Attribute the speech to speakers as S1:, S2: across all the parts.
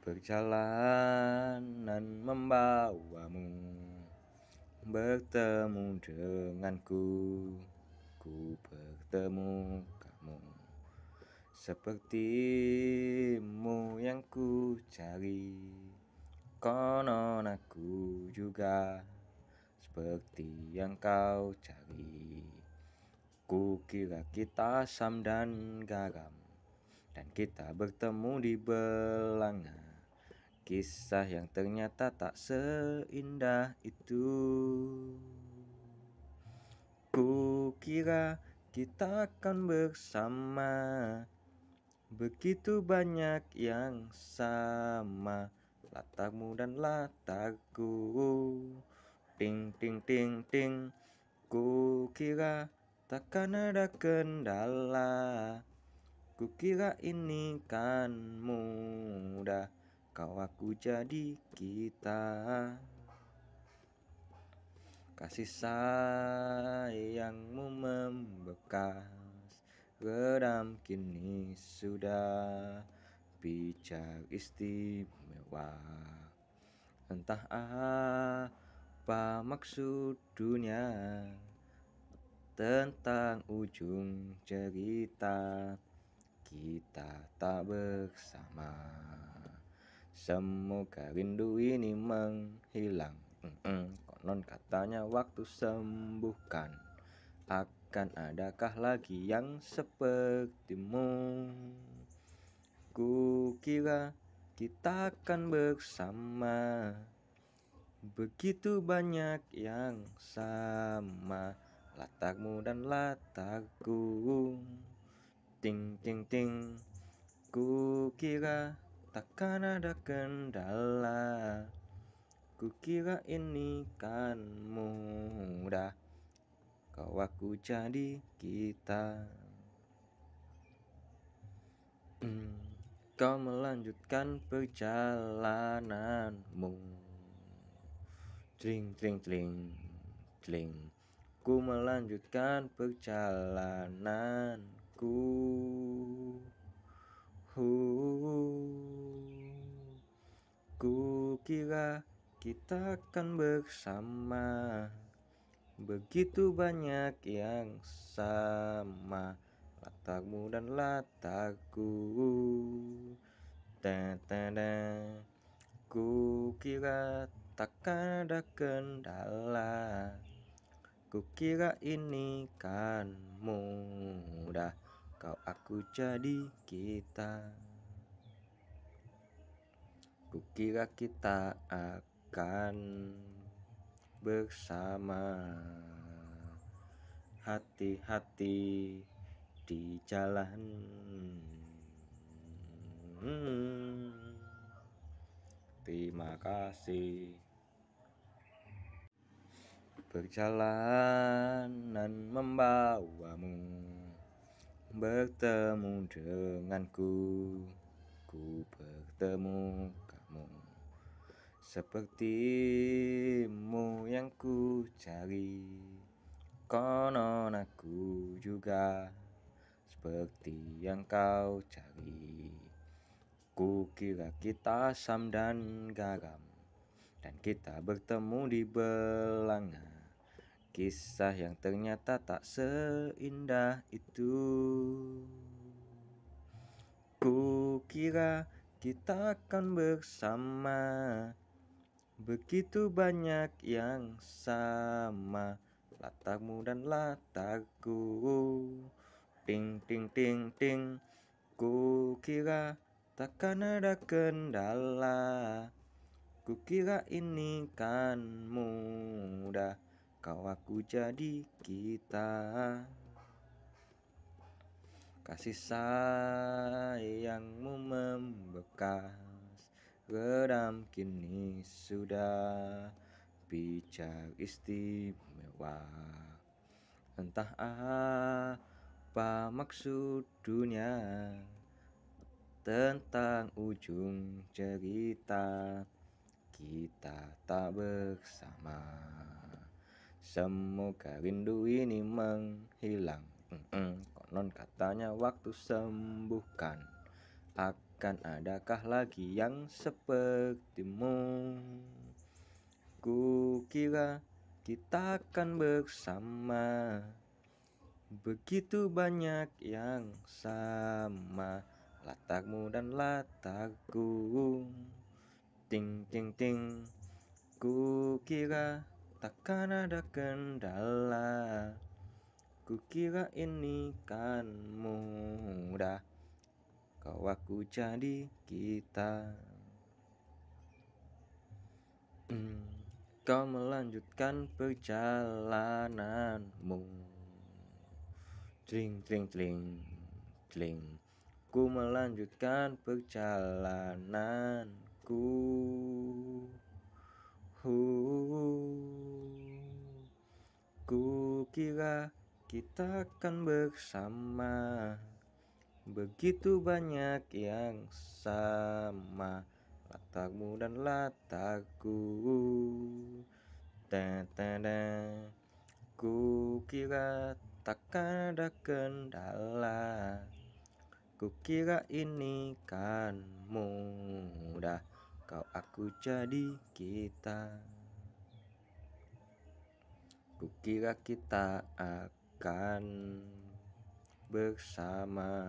S1: Perjalanan membawamu bertemu denganku Ku bertemu kamu Sepertimu yang ku cari Konon aku juga Seperti yang kau cari Ku kira kita asam dan garam Dan kita bertemu di belanga Kisah yang ternyata tak seindah itu Ku kira kita akan bersama Begitu banyak yang sama Latarmu dan latarku Ting ting ting ting Ku kira takkan ada kendala Ku kira ini kan mudah kau aku jadi kita Kasih sayangmu membekas Geram kini sudah bijak istimewa Entah apa maksud dunia Tentang ujung cerita kita tak bersama. Semoga rindu ini menghilang Mm-mm. Konon katanya waktu sembuhkan Akan adakah lagi yang sepertimu Kukira kita akan bersama Begitu banyak yang sama Latarmu dan latarku Ting ting ting Kukira kira Takkan ada kendala Kukira ini kan mudah Kau aku jadi kita hmm, Kau melanjutkan perjalananmu Tling tling tling tling Ku melanjutkan perjalananku Ooh kira kita akan bersama Begitu banyak yang sama Latarmu dan latarku Tadada Ku kira takkan ada kendala Ku kira ini kan mudah Kau aku jadi kita Kukira kita akan bersama Hati-hati di jalan hmm. Terima kasih Perjalanan membawamu Bertemu denganku Ku bertemu sifat Sepertimu yang ku cari Konon aku juga Seperti yang kau cari Kukira kita asam dan garam Dan kita bertemu di belanga Kisah yang ternyata tak seindah itu Ku kira kita akan bersama Begitu banyak yang sama Latarmu dan latarku Ting ting ting ting Ku kira takkan ada kendala Ku kira ini kan mudah Kau aku jadi kita Kasih sayangmu membekas Geram kini sudah bijak istimewa Entah apa maksud dunia Tentang ujung cerita Kita tak bersama Semoga rindu ini menghilang Konon katanya waktu sembuhkan akan adakah lagi yang sepertimu? Ku kira kita akan bersama Begitu banyak yang sama Latarmu dan latarku Ting ting ting Ku kira takkan ada kendala Kukira ini kan mudah Kau aku jadi kita hmm, Kau melanjutkan perjalananmu Tling tling tling tling Ku melanjutkan perjalananku Ku kira kita akan bersama Begitu banyak yang sama Latarmu dan latarku Tadada Ku kira tak ada kendala Ku kira ini kan mudah Kau aku jadi kita Ku kira kita akan akan bersama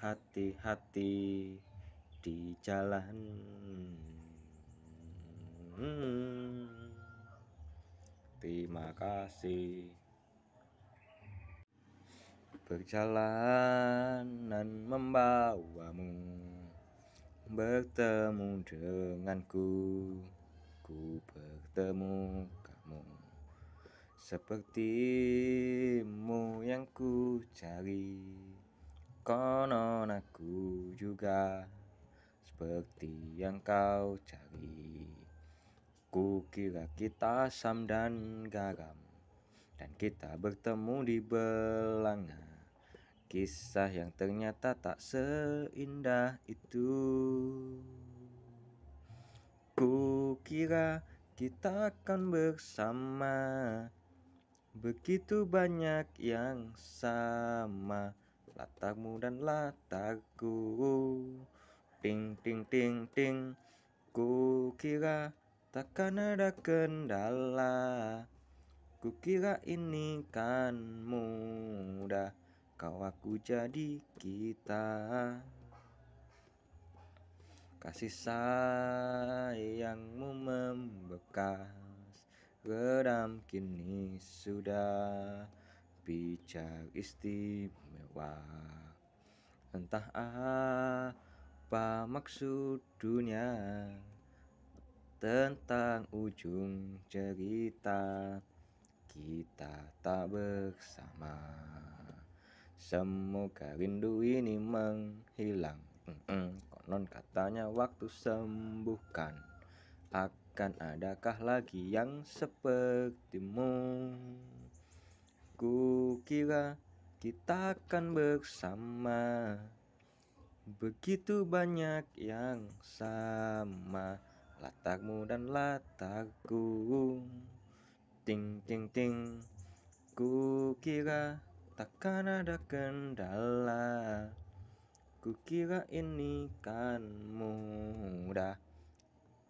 S1: hati-hati di jalan hmm. terima kasih perjalanan membawamu bertemu denganku ku bertemu Sepertimu yang ku cari Konon aku juga Seperti yang kau cari Kukira kita asam dan garam Dan kita bertemu di belanga Kisah yang ternyata tak seindah itu Kukira kita akan bersama Begitu banyak yang sama latarmu dan latarku Ting ting ting ting Ku kira takkan ada kendala ku kira ini kan mudah Kau aku jadi kita Kasih sayangmu membekas geram kini sudah bijak istimewa entah apa maksud dunia tentang ujung cerita kita tak bersama Semoga rindu ini menghilang Konon katanya waktu sembuhkan Aku akan adakah lagi yang sepertimu Ku kira kita akan bersama Begitu banyak yang sama Latarmu dan latarku Ting ting ting Ku kira takkan ada kendala Ku kira ini kan mudah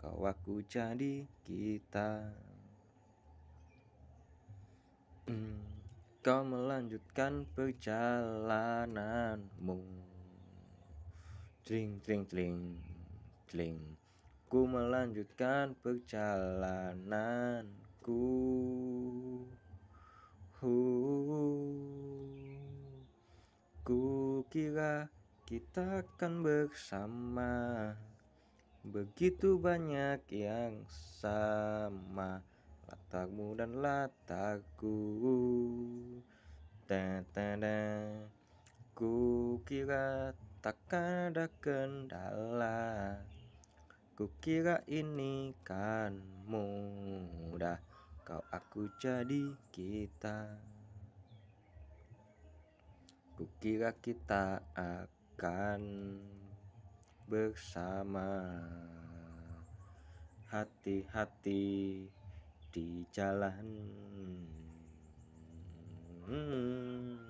S1: Kau aku jadi kita hmm, Kau melanjutkan perjalananmu Tring tring tring tring Ku melanjutkan perjalananku hu, Ku kira kita akan bersama Begitu banyak yang sama latarmu dan latarku. Tadada. Ku kira tak ada kendala. Ku kira ini kan mudah. Kau aku jadi kita. Ku kira kita akan bersama hati-hati di jalan hmm.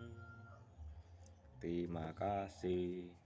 S1: terima kasih